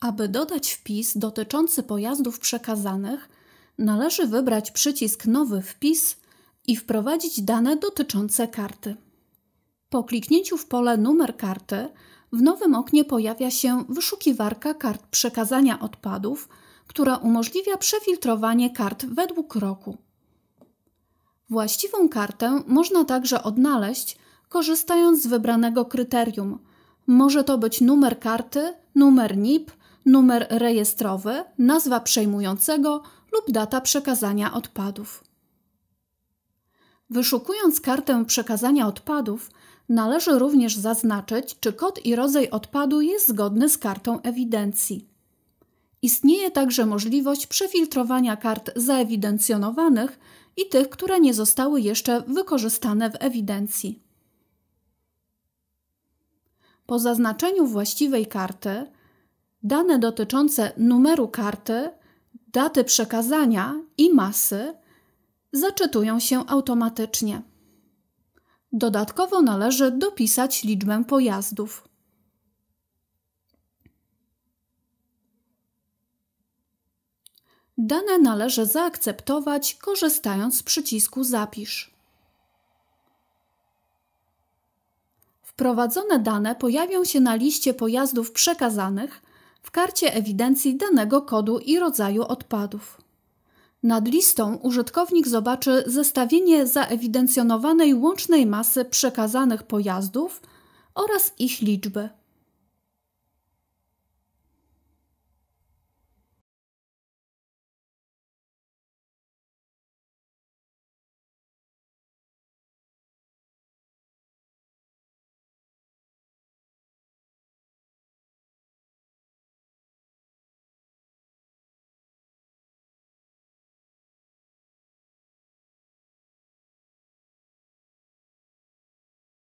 Aby dodać wpis dotyczący pojazdów przekazanych, należy wybrać przycisk Nowy wpis i wprowadzić dane dotyczące karty. Po kliknięciu w pole Numer karty w nowym oknie pojawia się wyszukiwarka kart przekazania odpadów, która umożliwia przefiltrowanie kart według roku. Właściwą kartę można także odnaleźć, korzystając z wybranego kryterium. Może to być numer karty, numer NIP, numer rejestrowy, nazwa przejmującego lub data przekazania odpadów. Wyszukując kartę przekazania odpadów, należy również zaznaczyć, czy kod i rodzaj odpadu jest zgodny z kartą ewidencji. Istnieje także możliwość przefiltrowania kart zaewidencjonowanych i tych, które nie zostały jeszcze wykorzystane w ewidencji. Po zaznaczeniu właściwej karty Dane dotyczące numeru karty, daty przekazania i masy zaczytują się automatycznie. Dodatkowo należy dopisać liczbę pojazdów. Dane należy zaakceptować korzystając z przycisku Zapisz. Wprowadzone dane pojawią się na liście pojazdów przekazanych w karcie ewidencji danego kodu i rodzaju odpadów. Nad listą użytkownik zobaczy zestawienie zaewidencjonowanej łącznej masy przekazanych pojazdów oraz ich liczby.